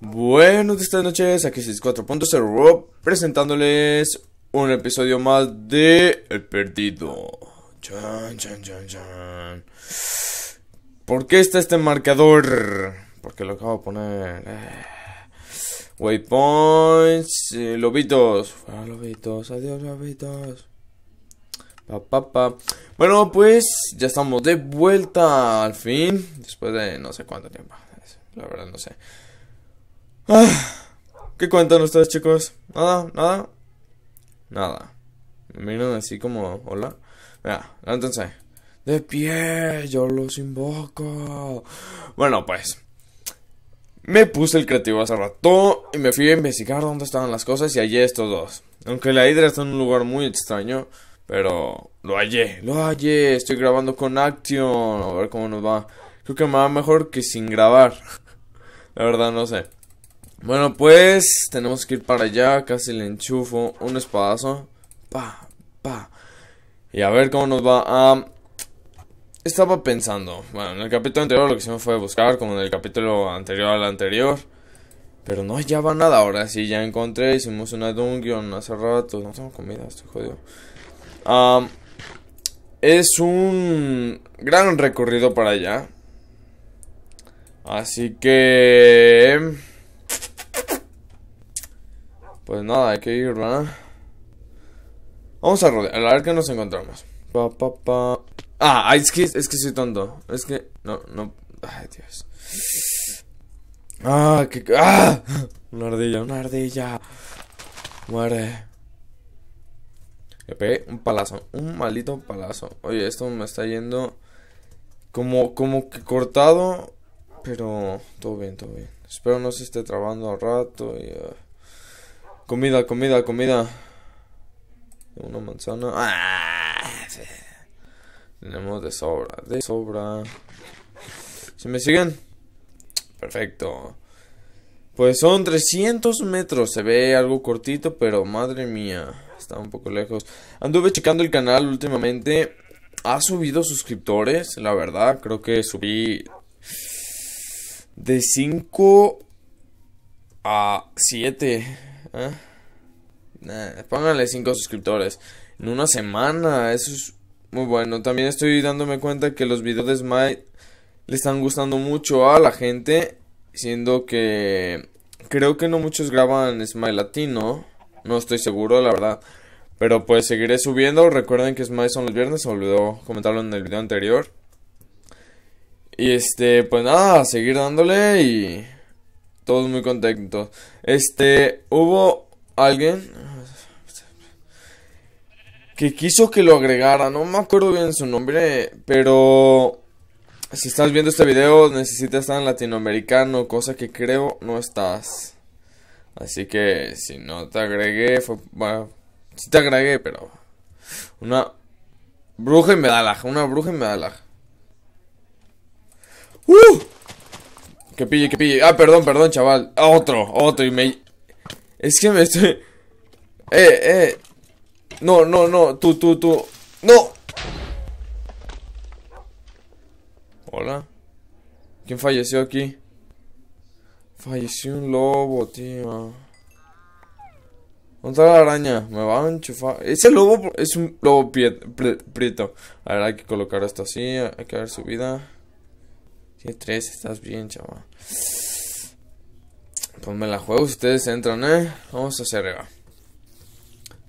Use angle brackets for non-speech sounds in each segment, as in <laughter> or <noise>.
Buenas esta noches, aquí 4.0 Rob presentándoles un episodio más de El Perdido. Chan, chan, chan, chan. ¿Por qué está este marcador? Porque lo acabo de poner. Eh. Waypoints, eh, lobitos. lobitos, adiós, lobitos. Pa, pa, Bueno, pues ya estamos de vuelta al fin. Después de no sé cuánto tiempo. La verdad, no sé. ¿Qué cuentan ustedes, chicos? ¿Nada? ¿Nada? Nada. Me miran así como, hola. Ya, entonces, de pie, yo los invoco. Bueno, pues. Me puse el creativo hace rato y me fui a investigar dónde estaban las cosas y hallé estos dos. Aunque la hidra está en un lugar muy extraño, pero lo hallé, lo hallé. Estoy grabando con Action. A ver cómo nos va. Creo que me va mejor que sin grabar. <laughs> la verdad no sé. Bueno, pues tenemos que ir para allá. Casi le enchufo un espadazo. Pa, pa. Y a ver cómo nos va ah, estaba pensando. Bueno, en el capítulo anterior lo que hicimos fue buscar, como en el capítulo anterior al anterior. Pero no va nada ahora. Sí, ya encontré. Hicimos una dungeon hace rato. No tengo comida, estoy jodido. Ah, es un gran recorrido para allá. Así que... Pues nada, hay que ir, ¿verdad? Vamos a rodear, a ver qué nos encontramos. Pa, pa, pa. Ah, es que, es que soy tonto. Es que, no, no. Ay, Dios. Ah, que. ¡Ah! Una ardilla, una ardilla. Muere. Le un palazo, un maldito palazo. Oye, esto me está yendo como, como que cortado, pero todo bien, todo bien. Espero no se esté trabando al rato y... Ah. Comida, comida, comida. Una manzana. Ah, Tenemos de sobra, de sobra. ¿Se me siguen? Perfecto. Pues son 300 metros. Se ve algo cortito, pero madre mía. Está un poco lejos. Anduve checando el canal últimamente. Ha subido suscriptores, la verdad. Creo que subí de 5 a 7. ¿Eh? pónganle 5 suscriptores. En una semana, eso es muy bueno. También estoy dándome cuenta que los videos de smile le están gustando mucho a la gente. Siendo que creo que no muchos graban smile Latino. No estoy seguro, la verdad. Pero pues seguiré subiendo. Recuerden que Smite son los viernes. Se olvidó comentarlo en el video anterior. Y este, pues nada, seguir dándole y todos muy contentos. Este, hubo alguien que quiso que lo agregara. No me acuerdo bien su nombre, pero si estás viendo este video necesitas estar en latinoamericano, cosa que creo no estás. Así que si no te agregué, fue... te agregué, pero... Una bruja y medalaja, una bruja y medalaja. ¡Uh! Que pille, que pille. Ah, perdón, perdón, chaval. Ah, otro, otro. Y me. Es que me estoy. Eh, eh. No, no, no. Tú, tú, tú. ¡No! Hola. ¿Quién falleció aquí? Falleció un lobo, tío. ¿Dónde la araña? Me va a enchufar. Ese lobo es un lobo prieto. A ver, hay que colocar esto así. Hay que ver su vida tres, estás bien, chaval. Pues me la juego, ustedes entran, ¿eh? Vamos hacia arriba.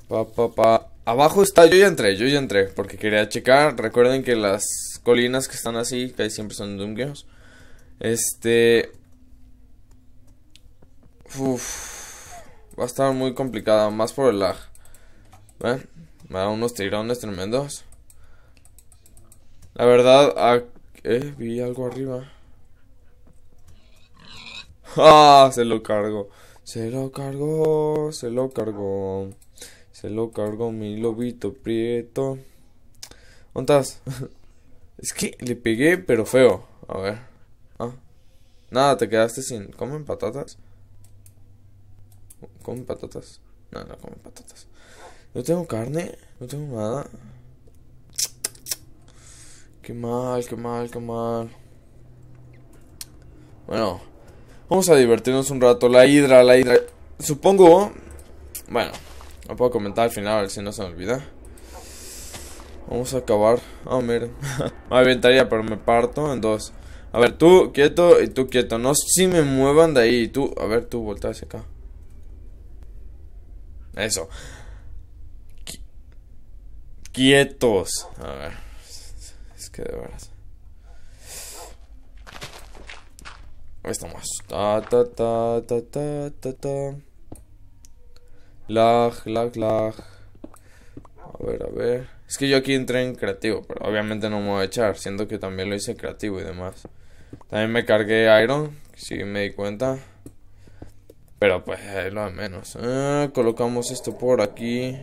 Pa, pa, pa. Abajo está, yo ya entré, yo ya entré, porque quería checar. Recuerden que las colinas que están así, que siempre son dungeons. Este... Uf, va a estar muy complicada, más por el lag. ¿Ven? Me da unos tirones tremendos. La verdad, eh, vi algo arriba. ¡Ah! Se lo cargo. Se lo cargo, se lo cargo, Se lo cargo mi lobito prieto. ¿Dónde <laughs> es que le pegué, pero feo. A ver. Ah. Nada, te quedaste sin. ¿Comen patatas? ¿Comen patatas? No, no comen patatas. No tengo carne, no tengo nada. Qué mal, qué mal, qué mal. Bueno, vamos a divertirnos un rato. La hidra, la hidra. Supongo... Bueno, no puedo comentar al final, si no se me olvida. Vamos a acabar. Ah, miren. <laughs> me aventaría, pero me parto en dos. A ver, tú quieto y tú quieto. No si me muevan de ahí. Tú, a ver, tú voltea hacia acá. Eso. Quietos. A ver que de veras. Ahí estamos. Ta, ta, ta, ta, ta, ta, Lag, lag, lag. A ver, a ver. Es que yo aquí entré en creativo, pero obviamente no me voy a echar. Siento que también lo hice creativo y demás. También me cargué Iron, si me di cuenta. Pero pues lo de menos. Ah, colocamos esto por aquí.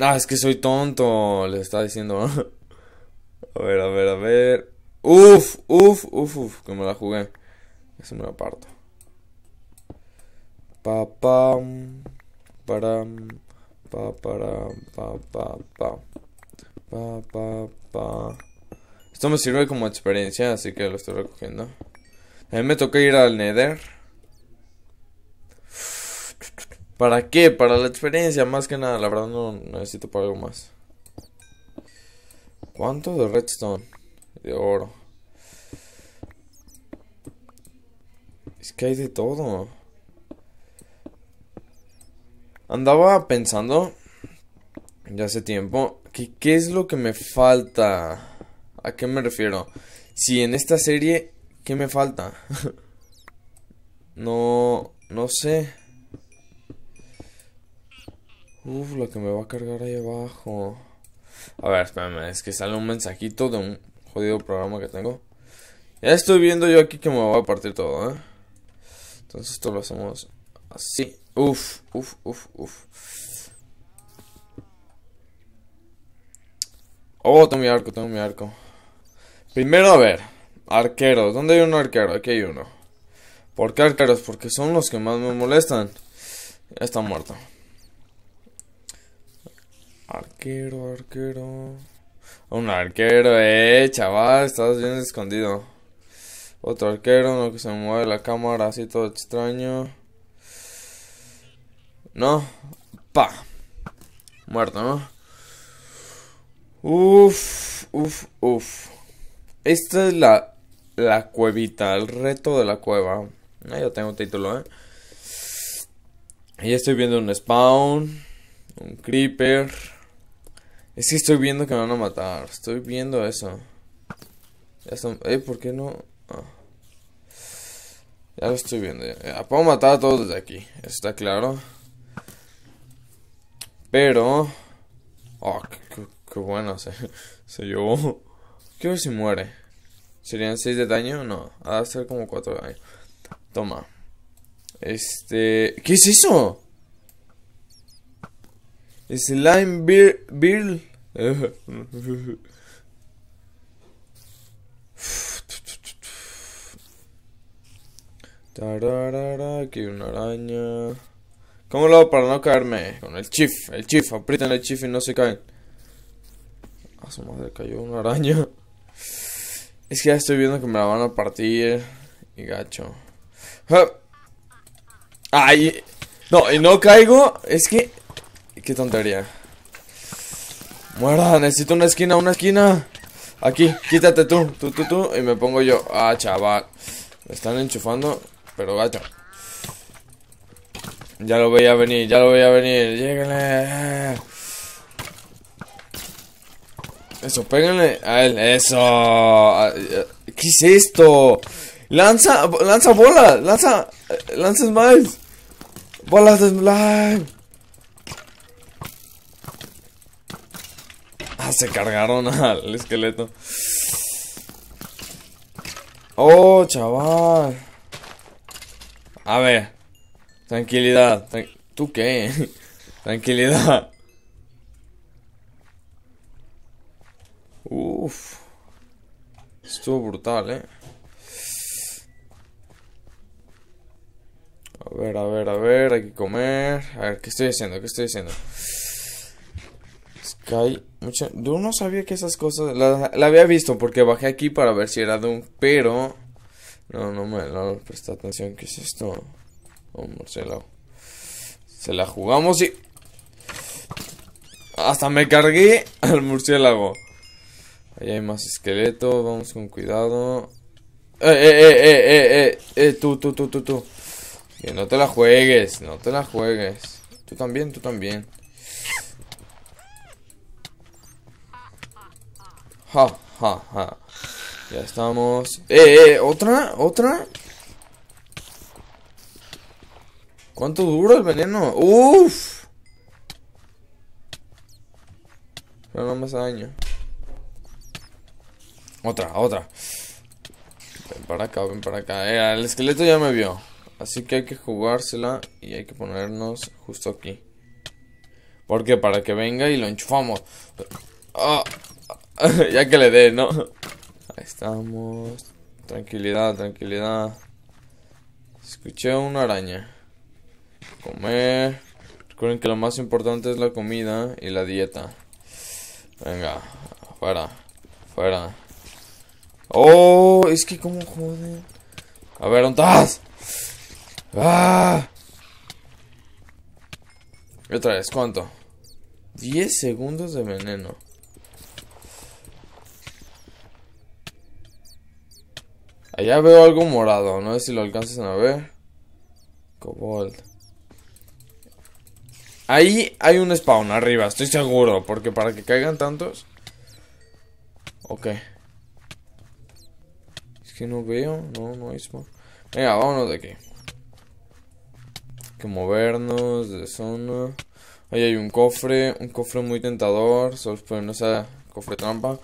Ah, es que soy tonto, les está diciendo. <laughs> a ver, a ver, a ver. Uf, uf, uf, uf, que me la jugué. Eso me lo aparto. Pa, pam, para, pa, para, pa, pa, pa. Pa, pa, pa. Esto me sirve como experiencia, así que lo estoy recogiendo. A mí me toca ir al Nether. ¿Para qué? Para la experiencia, más que nada. La verdad no necesito para algo más. ¿Cuánto de redstone? De oro. Es que hay de todo. Andaba pensando ya hace tiempo que qué es lo que me falta. ¿A qué me refiero? Si en esta serie, ¿qué me falta? <laughs> no, no sé. Uf, lo que me va a cargar ahí abajo. A ver, espérame, es que sale un mensajito de un jodido programa que tengo. Ya estoy viendo yo aquí que me va a partir todo, ¿eh? Entonces esto lo hacemos así. Uf, uf, uf, uf. Oh, tengo mi arco, tengo mi arco. Primero, a ver. Arqueros. ¿Dónde hay un arquero? Aquí hay uno. ¿Por qué arqueros? Porque son los que más me molestan. Ya está muerto. Arquero, arquero. Un arquero, eh, chaval, estás bien escondido. Otro arquero, no, que se mueve la cámara así todo extraño. No, pa. Muerto, ¿no? Uf, uf, uf. Esta es la, la cuevita, el reto de la cueva. Ahí ya tengo título, ¿eh? Y estoy viendo un spawn, un creeper. Es que estoy viendo que me van a matar. Estoy viendo eso. Eh, ¿por qué no? Ah. Ya lo estoy viendo. Ya. puedo matar a todos desde aquí. Eso está claro. Pero... Oh, qué, bueno. Se, <laughs> se llevó. Quiero ver si muere. ¿Serían 6 de daño? No. Ha de ser como 4 de daño. Toma. Este... ¿Qué es eso? Slime Bill. Bill. aquí una araña. ¿Cómo lo hago para no caerme? Con el chief, el chief, aprieten el chief y no se caen. A su madre cayó una araña. Es que ya estoy viendo que me la van a partir. Y gacho. Ah. ¡Ay! No, y no caigo. Es que Qué tontería. Muerda, necesito una esquina, una esquina. Aquí, quítate tú, tú, tú, tú. Y me pongo yo. Ah, chaval. Me están enchufando, pero gacho. Ya lo veía venir, ya lo veía venir. Lléguenle. Eso, péguenle a él. Eso. ¿Qué es esto? Lanza, lanza bolas, lanza, eh, lanza smiles. Bolas de smiles Ah, se cargaron <laughs> al esqueleto. Oh, chaval. A ver. Tranquilidad. ¿Tú qué? <laughs> Tranquilidad. Uf. Estuvo brutal, eh. A ver, a ver, a ver, hay que comer. A ver, ¿qué estoy haciendo? ¿Qué estoy haciendo? mucha... yo no sabía que esas cosas... La, había visto porque bajé aquí para ver si era Doom, pero... No, no me no, presta atención. ¿Qué es esto? Un se la... Se la jugamos y... Hasta me cargué <laughs> al murciélago. Ahí hay más esqueleto, vamos con cuidado. Eh eh eh, eh, eh, eh, eh, eh, tú, tú, tú, tú, tú. Que no te la juegues, no te la juegues. Tú también, tú también. Ja, ja, ja. Ya estamos. Eh, eh, otra, otra. ¿Cuánto dura el veneno? Uf. Pero no me hace daño. Otra, otra. Ven para acá, ven para acá. Eh, el esqueleto ya me vio. Así que hay que jugársela y hay que ponernos justo aquí. Porque para que venga y lo enchufamos. Ah. <laughs> ya que le dé, ¿no? Ahí estamos. Tranquilidad, tranquilidad. Escuché una araña. Comer. Recuerden que lo más importante es la comida y la dieta. Venga, fuera, fuera. Oh, es que como joden. A ver, ¿dónde estás? Y ah. otra vez, ¿cuánto? 10 segundos de veneno. Allá veo algo morado, no sé si lo alcanzas a ver. Cobalt. Ahí hay un spawn arriba, estoy seguro, porque para que caigan tantos... Ok. Es que no veo, no, no hay spawn. Venga, vámonos de aquí. Hay que movernos de zona. Ahí hay un cofre, un cofre muy tentador, solo no sea cofre trampa.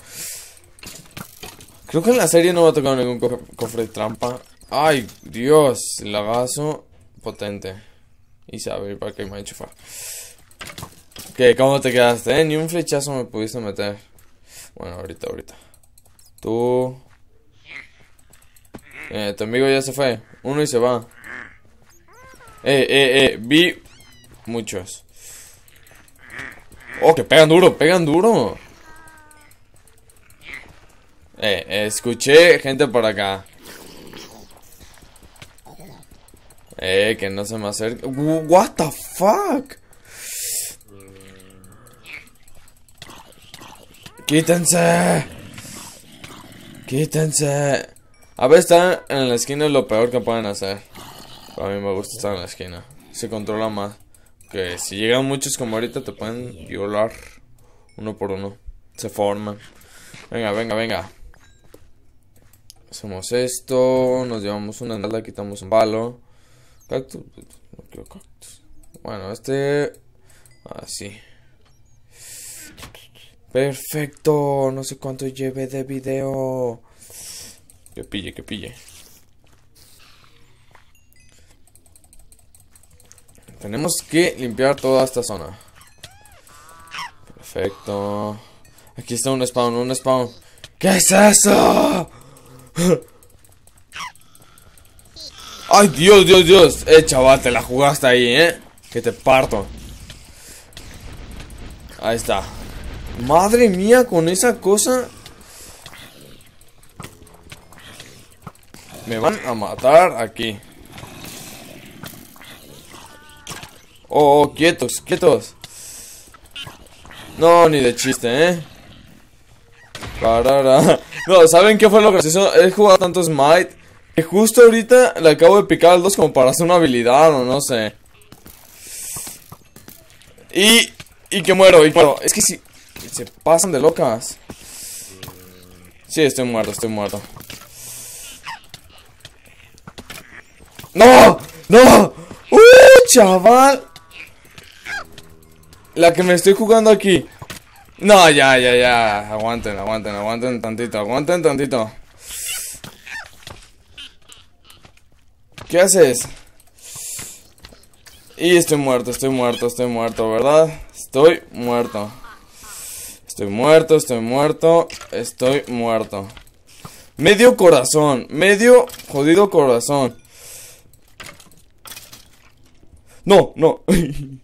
Creo que en la serie no me ha tocado ningún cofre de trampa. ¡Ay, Dios! Lagazo potente. Y sabe para que me ha enchufado. ¿Qué? ¿cómo te quedaste? Eh, ni un flechazo me pudiste meter. Bueno, ahorita, ahorita. Tú... Eh, tu amigo ya se fue. Uno y se va. Eh, eh, eh. Vi muchos. Oh, que pegan duro, pegan duro. Eh, escuché gente por acá. Eh, que no se me acerque. What the fuck? Quítense. Quítense. A ver, estar en la esquina es lo peor que pueden hacer. a mí me gusta estar en la esquina. Se controla más. Que si llegan muchos como ahorita te pueden violar. Uno por uno. Se forman. Venga, venga, venga. Hacemos esto, nos llevamos una nada quitamos un palo. cactus. Pues, bueno, este... Así. Ah, Perfecto, no sé cuánto lleve de video. Que pille, que pille. Tenemos que limpiar toda esta zona. Perfecto. Aquí está un spawn, un spawn. ¿Qué es eso? ¡Ay, Dios, Dios, Dios! Eh, chaval, te la jugaste ahí, ¿eh? Que te parto Ahí está Madre mía, con esa cosa Me van a matar aquí Oh, oh quietos, quietos No, ni de chiste, ¿eh? <laughs> No, ¿saben qué fue lo que hizo. He jugado tanto Smite que justo ahorita le acabo de picar al 2 como para hacer una habilidad o no sé. Y, que muero, y muero. Es que si se pasan de locas. Sí, estoy muerto, estoy muerto. ¡No! ¡No! ¡Uh, chaval! La que me estoy jugando aquí. No, ya, ya, ya. Aguanten, aguanten, aguanten tantito, aguanten tantito. ¿Qué haces? Y estoy muerto, estoy muerto, estoy muerto, ¿verdad? Estoy muerto. Estoy muerto, estoy muerto, estoy muerto. Medio corazón, medio jodido corazón. No, no. <laughs>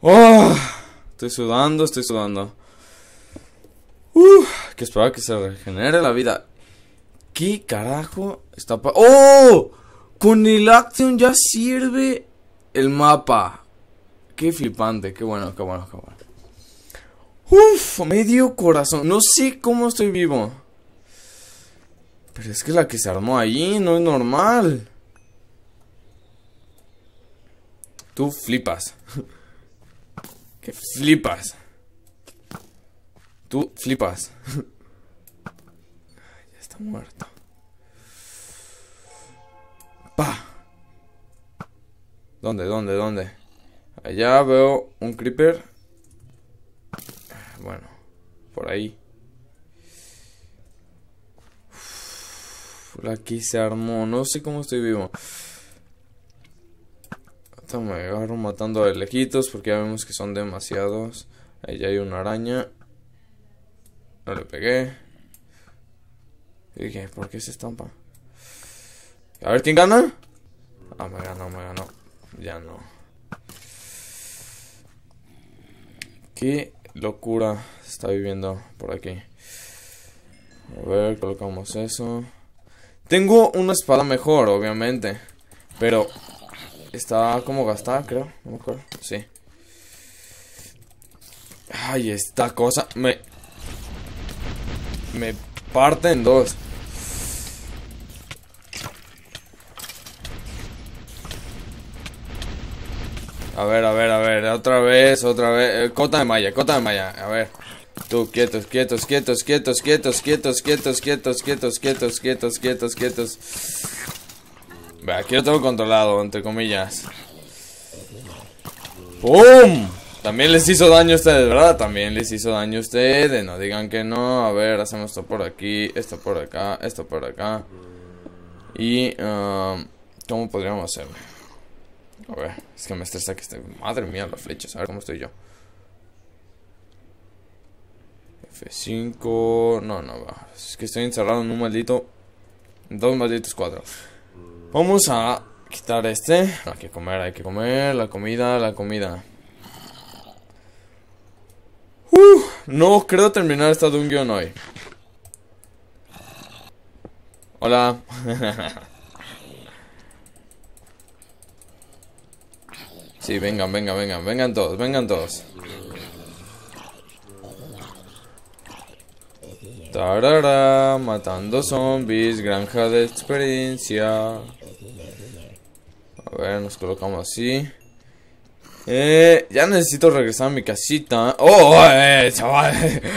Oh, estoy sudando, estoy sudando. Uff, que esperaba que se regenere la vida. ¿Qué carajo está ¡Oh! Con el Action ya sirve el mapa. Qué flipante, qué bueno, qué bueno, qué bueno. Uf, medio corazón. No sé cómo estoy vivo. Pero es que la que se armó allí no es normal. Tú flipas. <laughs> flipas. Tú flipas. <laughs> ya está muerto. Pa. ¿Dónde, dónde, dónde? Allá veo un creeper. Bueno, por ahí. por aquí se armó. No sé cómo estoy vivo me agarro matando a lejitos porque ya vemos que son demasiados. Ahí ya hay una araña. No le pegué. Y dije, ¿por qué se estampa? A ver quién gana. Ah, me ganó, me ganó. Ya no. Qué locura está viviendo por aquí. A ver, colocamos eso. Tengo una espada mejor, obviamente. Pero estaba como gastada, creo. No Sí. Ay, esta cosa me... Me parte en dos. A ver, a ver, a ver. Otra vez, otra vez. Cota de malla, cota de malla. A ver. Tú, quietos, quietos, quietos, quietos, quietos, quietos, quietos, quietos, quietos, quietos, quietos, quietos, quietos. Aquí lo tengo controlado, entre comillas. ¡Pum! También les hizo daño a ustedes, ¿verdad? También les hizo daño a ustedes. No digan que no. A ver, hacemos esto por aquí, esto por acá, esto por acá. Y, um, ¿cómo podríamos hacerlo? A ver, es que me estresa que esté... Madre mía, las flechas. A ver cómo estoy yo. F5... No, no, va. Es que estoy encerrado en un maldito... dos malditos cuadros. Vamos a quitar este. Hay que comer, hay que comer. La comida, la comida. Uh, no creo terminar esta dungeon hoy. Hola. <laughs> sí, vengan, vengan, vengan. Vengan todos, vengan todos. Tarara, matando zombies, granja de experiencia. A ver, nos colocamos así. Eh, ya necesito regresar a mi casita. ¡Oh, eh, chaval!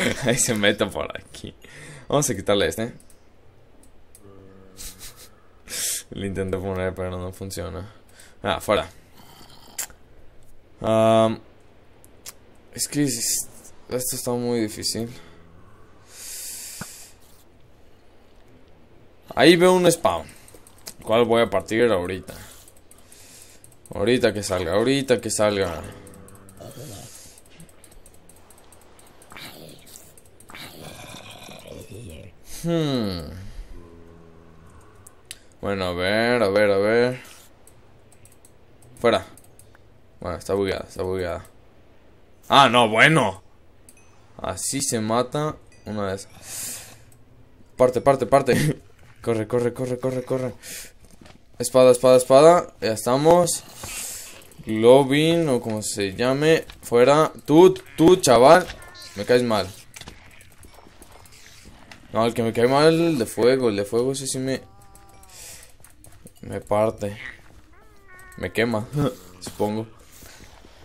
<laughs> Ahí se mete por aquí. Vamos a quitarle este. Le intenté poner, pero no funciona. Ah, fuera. es que esto está muy difícil. Ahí veo un spawn. ¿Cuál cual voy a partir ahorita. Ahorita que salga, ahorita que salga. Hmm. Bueno, a ver, a ver, a ver. Fuera. Bueno, está bugueada, está bugueada. Ah, no, bueno. Así se mata una vez. Parte, parte, parte. <laughs> Corre, corre, corre, corre, corre. Espada, espada, espada. Ya estamos. Globin o como se llame. Fuera. Tú, tú, chaval. Me caes mal. No, el que me cae mal el de fuego. El de fuego sí, sí me... Me parte. Me quema, <laughs> supongo.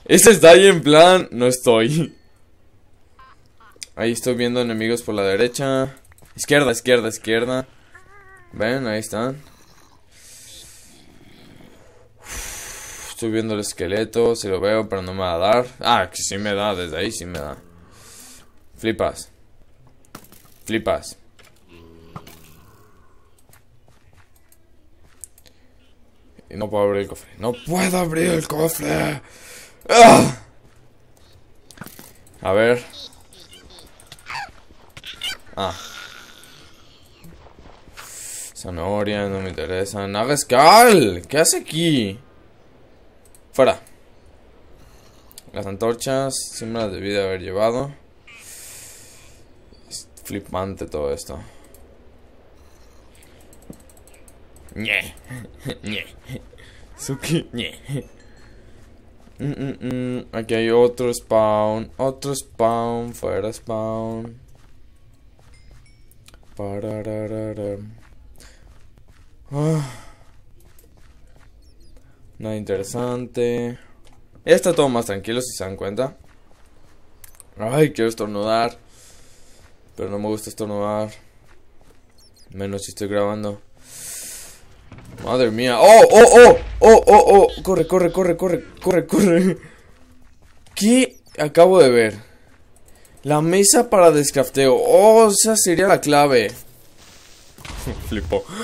Este está ahí en plan... No estoy. Ahí estoy viendo enemigos por la derecha. Izquierda, izquierda, izquierda. Ven, ahí están. Subiendo viendo el esqueleto, si lo veo, pero no me va a dar. Ah, que sí me da, desde ahí sí me da. Flipas. Flipas. Y no puedo abrir el cofre. ¡No puedo abrir el cofre! ¡Ah! A ver. Ah. Zanahoria, no me interesa. escal ¿Qué hace aquí? Fuera. Las antorchas, siempre me las debí haber llevado. Es flipante todo esto. <laughs> Suki. Mm, mm, mm. Aquí hay otro spawn. Otro spawn. Fuera spawn. para Nada interesante. Está todo más tranquilo, si se dan cuenta. Ay, quiero estornudar. Pero no me gusta estornudar. Menos si estoy grabando. Madre mía. ¡Oh, oh, oh! ¡Oh, oh, oh! Corre, corre, corre, corre, corre, corre. ¿Qué acabo de ver? La mesa para descafteo Oh, esa sería la clave. <laughs> Flipo. <laughs>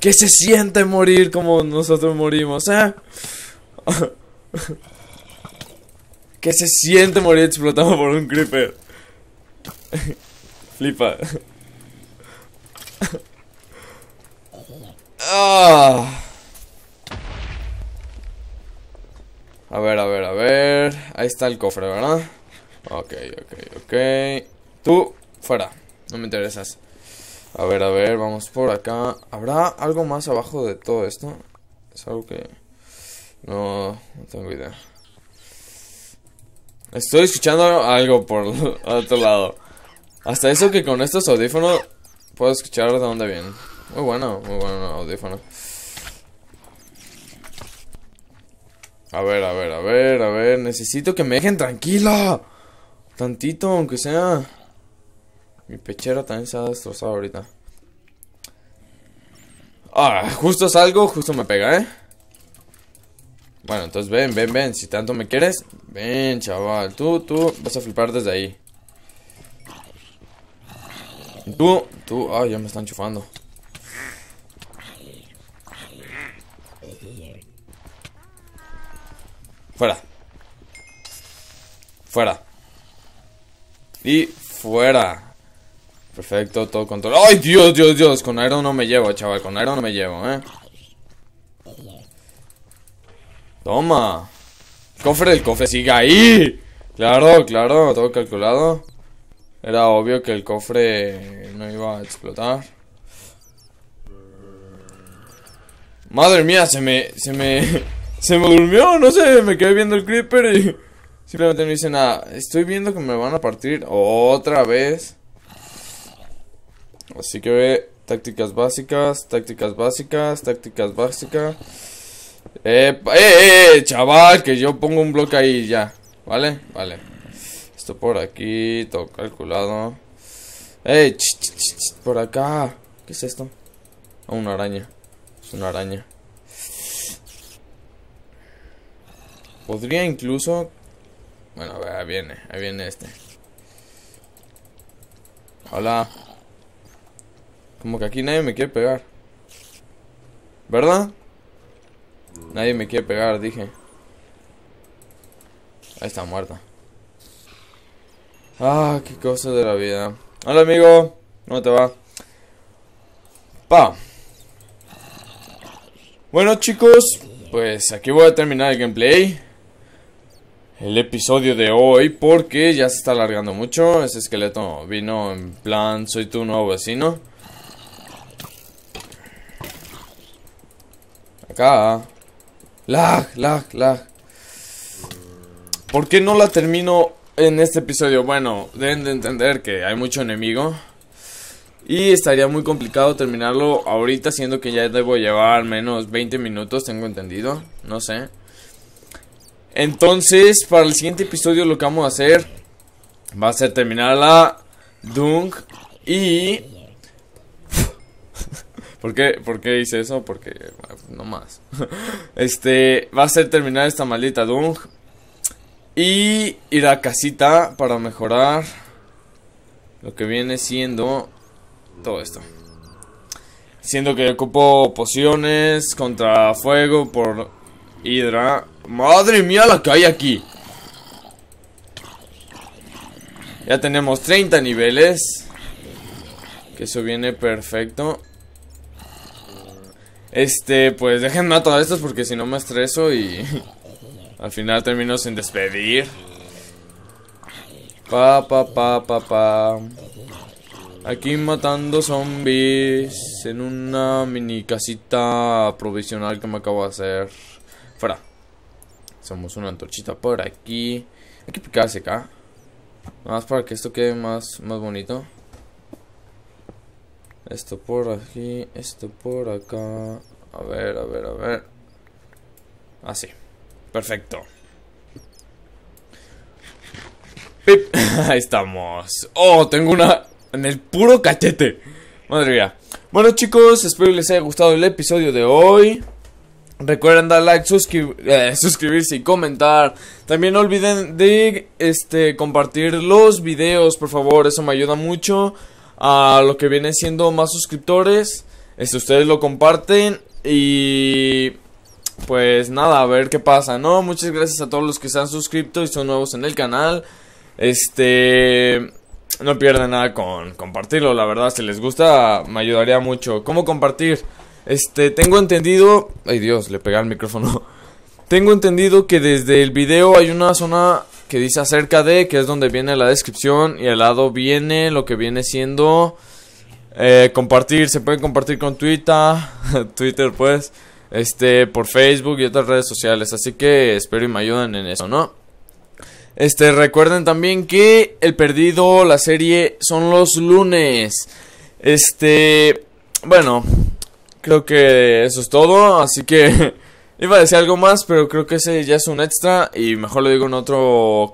¿Qué se siente morir como nosotros morimos, eh? <laughs> ¿Qué se siente morir explotado por un creeper? <laughs> Flipa. <laughs> ah. A ver, a ver, a ver. Ahí está el cofre, ¿verdad? Ok, ok, ok. Tú, fuera. No me interesas. A ver, a ver, vamos por acá. ¿Habrá algo más abajo de todo esto? Es algo que... No, no tengo idea. Estoy escuchando algo por <laughs> otro lado. Hasta eso que con estos audífonos puedo escuchar de dónde vienen. Muy bueno, muy bueno audífono. A ver, a ver, a ver, a ver. Necesito que me dejen tranquilo. Tantito, aunque sea. Mi pechera también se ha destrozado ahorita. Ah, justo salgo, justo me pega, ¿eh? Bueno, entonces ven, ven, ven. Si tanto me quieres, ven, chaval. Tú, tú vas a flipar desde ahí. Tú, tú. Ay, ah, ya me están chufando. Fuera. Fuera. Y fuera. Perfecto, todo control. ¡Ay, Dios, Dios, Dios! Con Iron no me llevo, chaval. Con Iron no me llevo, ¿eh? Toma. El cofre, el cofre sigue ahí. Claro, claro, todo calculado. Era obvio que el cofre no iba a explotar. Madre mía, se me... Se me... <laughs> Se me durmió, no sé, me quedé viendo el creeper y... <laughs> Simplemente no dice nada. Estoy viendo que me van a partir otra vez. Así que ve tácticas básicas, tácticas básicas, tácticas básicas. Eh, eh, eh, chaval, que yo pongo un bloque ahí ya. ¿Vale? Vale. Esto por aquí, todo calculado. Eh, por acá. ¿Qué es esto? Ah, una araña. Es una araña. Podría incluso... Bueno, a ver, ahí viene, ahí viene este. Hola. Como que aquí nadie me quiere pegar. ¿Verdad? Nadie me quiere pegar, dije. Ahí está muerta. Ah, qué cosa de la vida. Hola, amigo. ¿Cómo te va? Pa. Bueno, chicos. Pues aquí voy a terminar el gameplay. El episodio de hoy. Porque ya se está alargando mucho. Ese esqueleto vino en plan, soy tu nuevo vecino. acá. Lag, lag, lag. ¿Por qué no la termino en este episodio? Bueno, deben de entender que hay mucho enemigo. Y estaría muy complicado terminarlo ahorita, siendo que ya debo llevar al menos 20 minutos, tengo entendido. No sé. Entonces, para el siguiente episodio lo que vamos a hacer va a ser terminar la Dunk y ¿Por qué, ¿Por qué hice eso? Porque, ah, pues, no más. <laughs> Este, va a ser terminar esta maldita Dung. Y ir a casita para mejorar lo que viene siendo todo esto. Siendo que ocupo pociones contra fuego por hidra Madre mía la que hay aquí. Ya tenemos 30 niveles. Que eso viene perfecto. Este, pues déjenme a todos estos porque si no me estreso y <laughs> al final termino sin despedir. Pa, pa, pa, pa, pa. Aquí matando zombies en una mini casita provisional que me acabo de hacer. Fuera. Hacemos una antorchita por aquí. Hay que picarse acá. Nada más para que esto quede más, más bonito. Esto por aquí, esto por acá. A ver, a ver, a ver. Así. Ah, Perfecto. ¡Pip! <laughs> Ahí estamos. ¡Oh! Tengo una en el puro cachete. Madre mía. Bueno chicos, espero que les haya gustado el episodio de hoy. Recuerden dar like, eh, <laughs> suscribirse y comentar. También no olviden de este compartir los videos, por favor, eso me ayuda mucho a lo que viene siendo más suscriptores. Este, ustedes lo comparten y pues nada, a ver qué pasa, ¿no? Muchas gracias a todos los que se han suscrito y son nuevos en el canal. Este, no pierdan nada con compartirlo, la verdad, si les gusta me ayudaría mucho. ¿Cómo compartir? Este, tengo entendido, ay Dios, le pegué al micrófono. <laughs> tengo entendido que desde el video hay una zona que dice acerca de, que es donde viene la descripción y al lado viene lo que viene siendo eh, compartir, se puede compartir con Twitter, <laughs> Twitter pues, este, por Facebook y otras redes sociales, así que espero y me ayuden en eso, ¿no? Este, recuerden también que el perdido, la serie, son los lunes. Este, bueno, creo que eso es todo, así que... <laughs> Iba a decir algo más, pero creo que ese ya es un extra y mejor lo digo en otro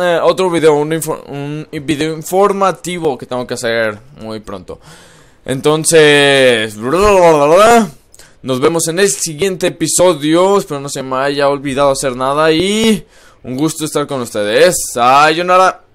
eh, otro video, un, un, video informativo que tengo que hacer muy pronto. Entonces, nos vemos en el siguiente episodio. Espero no se me haya olvidado hacer nada y un gusto estar con ustedes. Sayonara.